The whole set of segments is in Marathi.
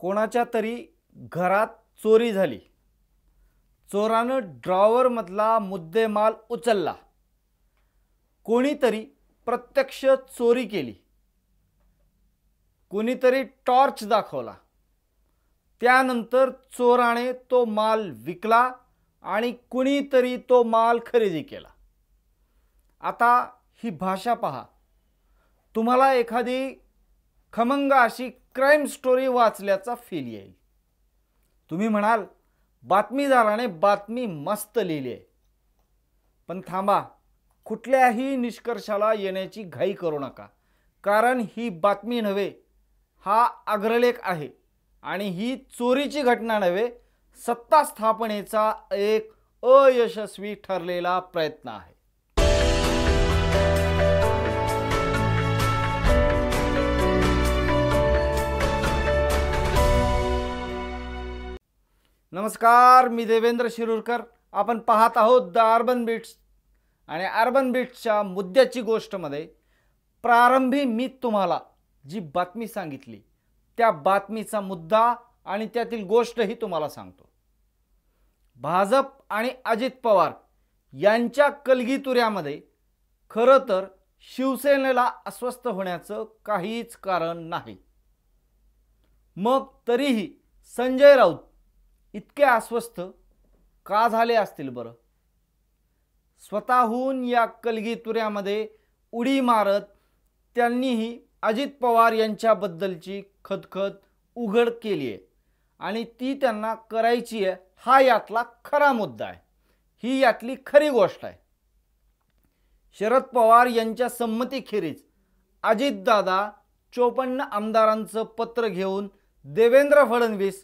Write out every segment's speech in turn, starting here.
कोणाच्या तरी घरात चोरी झाली चोरानं ड्रॉवरमधला मुद्देमाल उचलला कोणीतरी प्रत्यक्ष चोरी केली कोणीतरी टॉर्च दाखवला त्यानंतर चोराने तो माल विकला आणि कुणीतरी तो माल खरेदी केला आता ही भाषा पहा तुम्हाला एखादी खमंग अशी क्राईम स्टोरी वाचल्याचा फील येईल तुम्ही म्हणाल बातमीदाराने बातमी मस्त लिहिली आहे पण थांबा कुठल्याही निष्कर्षाला येण्याची घाई करू नका कारण ही बातमी नव्हे हा अग्रलेख आहे आणि ही चोरीची घटना नव्हे सत्ता स्थापनेचा एक अयशस्वी ठरलेला प्रयत्न आहे नमस्कार मी देवेंद्र शिरूरकर आपण पाहत आहोत द अर्बन बीट्स आणि अर्बन बीट्सच्या मुद्द्याची गोष्टमध्ये प्रारंभी मी तुम्हाला जी बातमी सांगितली त्या बातमीचा मुद्दा आणि त्यातील गोष्टही तुम्हाला सांगतो भाजप आणि अजित पवार यांच्या कलगीतुऱ्यामध्ये खरं तर शिवसेनेला अस्वस्थ होण्याचं काहीच कारण नाही मग तरीही संजय राऊत इतके अस्वस्थ का झाले असतील बरं स्वतःहून या कलगीतुऱ्यामध्ये उडी मारत त्यांनीही अजित पवार यांच्याबद्दलची खदखद उघड केली आहे आणि ती त्यांना करायची आहे हा यातला खरा मुद्दा आहे ही यातली खरी गोष्ट आहे शरद पवार यांच्या संमतीखेरीज अजितदादा चोपन्न आमदारांचं पत्र घेऊन देवेंद्र फडणवीस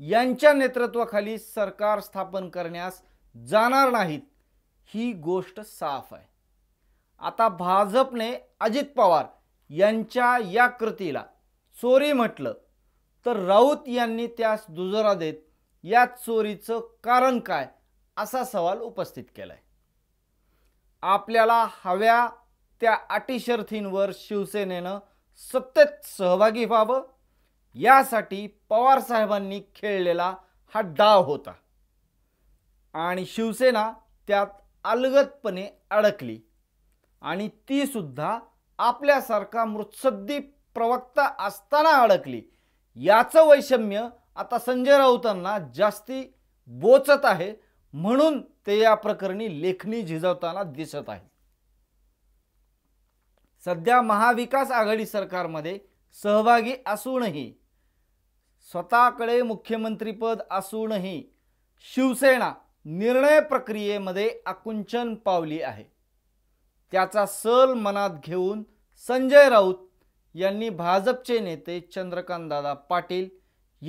यांच्या नेतृत्वाखाली सरकार स्थापन करण्यास जाणार नाहीत ही गोष्ट साफ आहे आता भाजपने अजित पवार यांच्या या कृतीला चोरी म्हटलं तर राऊत यांनी त्यास दुजोरा देत या चोरीचं कारण काय असा सवाल उपस्थित केलाय आपल्याला हव्या त्या अटीशर्थींवर शिवसेनेनं सत्तेत सहभागी व्हावं यासाठी पवारसाहेबांनी खेळलेला हा डाव होता आणि शिवसेना त्यात अलगतपणे अडकली आणि ती सुद्धा आपल्यासारखा मृत्सद्दी प्रवक्ता असताना अडकली याचं वैषम्य आता संजय राऊतांना जास्ती बोचत आहे म्हणून ते या प्रकरणी लेखणी झिजवताना दिसत आहे सध्या महाविकास आघाडी सरकारमध्ये सहभागी असूनही स्वतःकडे मुख्यमंत्रीपद असूनही शिवसेना निर्णय प्रक्रियेमध्ये आकुंचन पावली आहे त्याचा सल मनात घेऊन संजय राऊत यांनी भाजपचे नेते चंद्रकांतदादा पाटील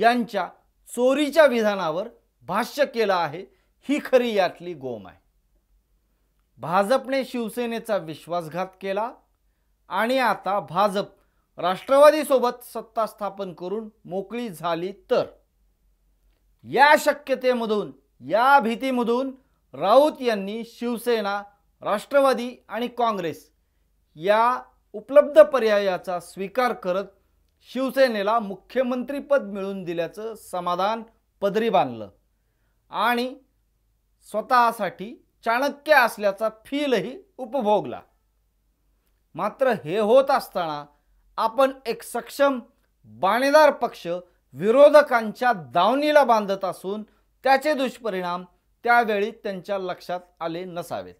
यांच्या चोरीच्या विधानावर भाष्य केलं आहे ही खरी यातली गोम आहे भाजपने शिवसेनेचा विश्वासघात केला आणि आता भाजप राष्ट्रवादीसोबत सत्ता स्थापन करून मोकळी झाली तर या शक्यतेमधून या भीतीमधून राऊत यांनी शिवसेना राष्ट्रवादी आणि काँग्रेस या उपलब्ध पर्यायाचा स्वीकार करत शिवसेनेला मुख्यमंत्रीपद मिळवून दिल्याचं समाधान पदरी बांधलं आणि स्वतःसाठी चाणक्य असल्याचा फीलही उपभोगला मात्र हे होत असताना आपण एक सक्षम बाणेदार पक्ष विरोधकांच्या दावणीला बांधत असून त्याचे दुष्परिणाम त्यावेळी त्यांच्या लक्षात आले नसावेत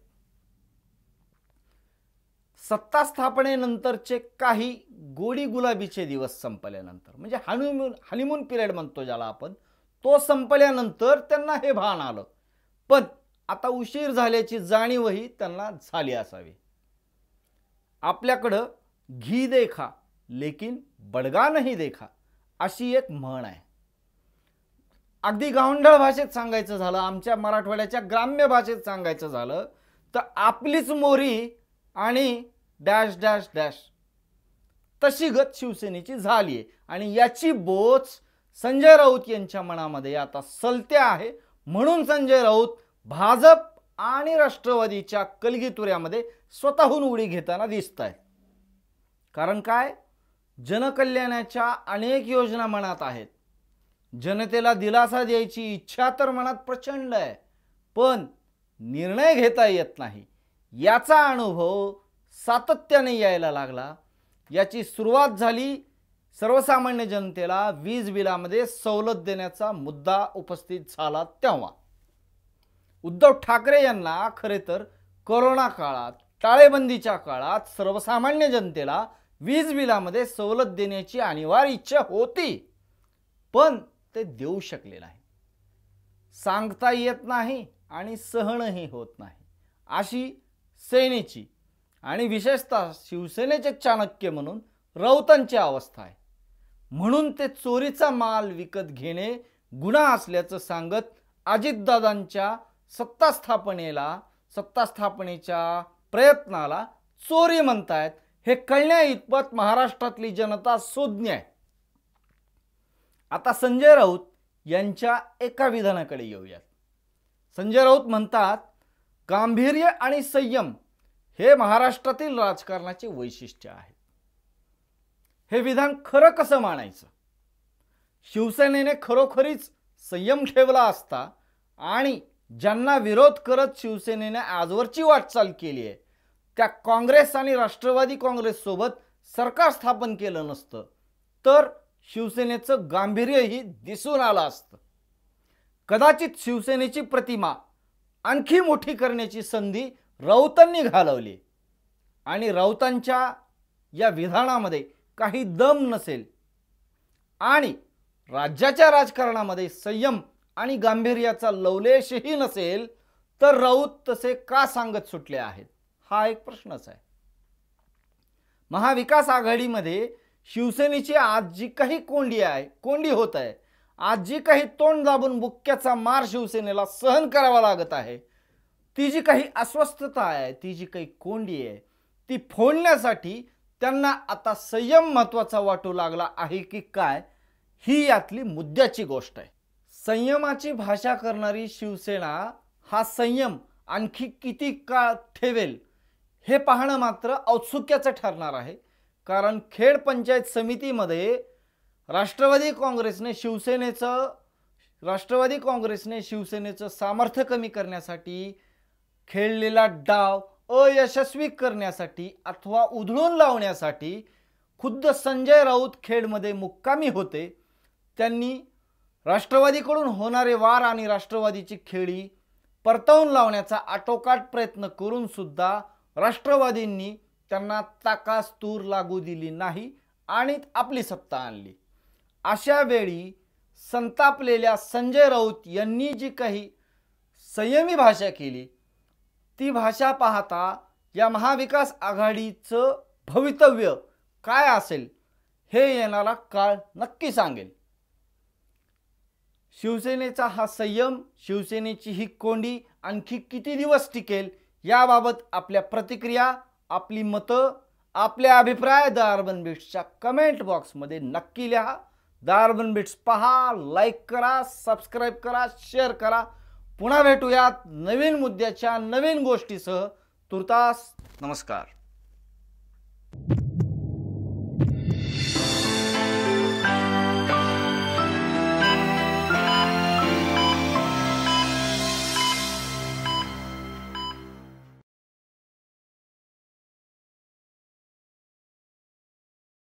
सत्ता स्थापनेनंतरचे काही गोडी गुलाबीचे दिवस संपल्यानंतर म्हणजे हनीमून हनीमून पिरियड म्हणतो ज्याला आपण तो संपल्यानंतर त्यांना हे भान आलं पण आता उशीर झाल्याची जाणीवही त्यांना झाली असावी आपल्याकडं घी देखा लेकिन बडगा नाही देखा अशी एक म्हण आहे अगदी गावंढळ भाषेत सांगायचं झालं आमच्या मराठवाड्याच्या ग्राम्य भाषेत सांगायचं झालं तर आपलीच मोरी आणि डॅश डॅश डॅश तशी गत शिवसेनेची झाली आहे आणि याची बोच संजय राऊत यांच्या मनामध्ये आता सलत्या आहे म्हणून संजय राऊत भाजप आणि राष्ट्रवादीच्या कलगीतुऱ्यामध्ये स्वतःहून उडी घेताना दिसत आहे कारण काय जनकल्याणाच्या अनेक योजना मनात आहेत जनतेला दिलासा द्यायची इच्छा तर मनात प्रचंड आहे पण निर्णय घेता येत नाही याचा अनुभव सातत्याने यायला लागला याची सुरुवात झाली सर्वसामान्य जनतेला वीज बिलामध्ये सवलत देण्याचा मुद्दा उपस्थित झाला तेव्हा उद्धव ठाकरे यांना खरे तर करोना काळात टाळेबंदीच्या काळात सर्वसामान्य जनतेला वीज बिलामध्ये सवलत देण्याची अनिवार्य इच्छा होती पण ते देऊ शकले नाही सांगता येत नाही आणि सहनही होत नाही अशी सेनेची आणि विशेषतः शिवसेनेचे चाणक्य म्हणून राऊतांची अवस्था आहे म्हणून ते चोरीचा माल विकत घेणे गुन्हा असल्याचं सांगत अजितदादांच्या सत्तास्थापनेला सत्तास्थापनेच्या प्रयत्नाला चोरी म्हणतायत हे कळण्या इतपत महाराष्ट्रातली जनता सुज्ञ आहे आता संजय राऊत यांच्या एका विधानाकडे येऊयात संजय राऊत म्हणतात गांभीर्य आणि संयम हे महाराष्ट्रातील राजकारणाचे वैशिष्ट्य आहे हे विधान खरं कसं मानायचं शिवसेनेने खरोखरीच संयम ठेवला असता आणि ज्यांना विरोध करत शिवसेनेने आजवरची वाटचाल केली आहे त्या काँग्रेस आणि राष्ट्रवादी काँग्रेससोबत सरकार स्थापन केलं नसतं तर शिवसेनेचं गांभीर्यही दिसून आलं असतं कदाचित शिवसेनेची प्रतिमा आणखी मोठी करण्याची संधी राऊतांनी घालवली आणि राऊतांच्या या विधानामध्ये काही दम नसेल आणि राज्याच्या राजकारणामध्ये संयम आणि गांभीर्याचा लवलेशही नसेल तर राऊत तसे का सांगत सुटले आहेत हा एक प्रश्नच आहे महाविकास आघाडीमध्ये शिवसेनेची आज जी काही कोंडी आहे कोंडी होत आहे आज जी काही तोंड दाबून बुक्क्याचा मार शिवसेनेला सहन करावा लागत आहे ती जी काही अस्वस्थता आहे ती जी काही कोंडी आहे ती फोडण्यासाठी त्यांना आता संयम महत्त्वाचा वाटू लागला आहे की काय ही यातली मुद्द्याची गोष्ट आहे संयमाची भाषा करणारी शिवसेना हा संयम आणखी किती काळ ठेवेल हे पाहणं मात्र औत्सुक्याचं ठरणार आहे कारण खेड पंचायत समितीमध्ये राष्ट्रवादी काँग्रेसने शिवसेनेचं राष्ट्रवादी काँग्रेसने शिवसेनेचं सामर्थ्य कमी करण्यासाठी खेळलेला डाव अयशस्वी करण्यासाठी अथवा उधळून लावण्यासाठी खुद्द संजय राऊत खेडमध्ये मुक्कामी होते त्यांनी राष्ट्रवादीकडून होणारे वार आणि राष्ट्रवादीची खेळी परतावून लावण्याचा आटोकाट प्रयत्न करूनसुद्धा राष्ट्रवादींनी त्यांना ताकास तूर लागू दिली नाही आणि आपली सत्ता आणली अशा वेळी संतापलेल्या संजय राऊत यांनी जी काही संयमी भाषा केली ती भाषा पाहता या महाविकास आघाडीचं भवितव्य काय असेल हे येणारा काळ नक्की सांगेल शिवसेनेचा हा संयम शिवसेनेची ही कोंडी आणखी किती दिवस टिकेल याबाबत आपल्या प्रतिक्रिया आपली मतं आपल्या अभिप्राय दारबन बिट्सच्या कमेंट बॉक्समध्ये नक्की लिहा दारबन बिट्स पहा लाईक करा सबस्क्राईब करा शेअर करा पुन्हा भेटूयात नवीन मुद्द्याच्या नवीन गोष्टीसह तुर्तास नमस्कार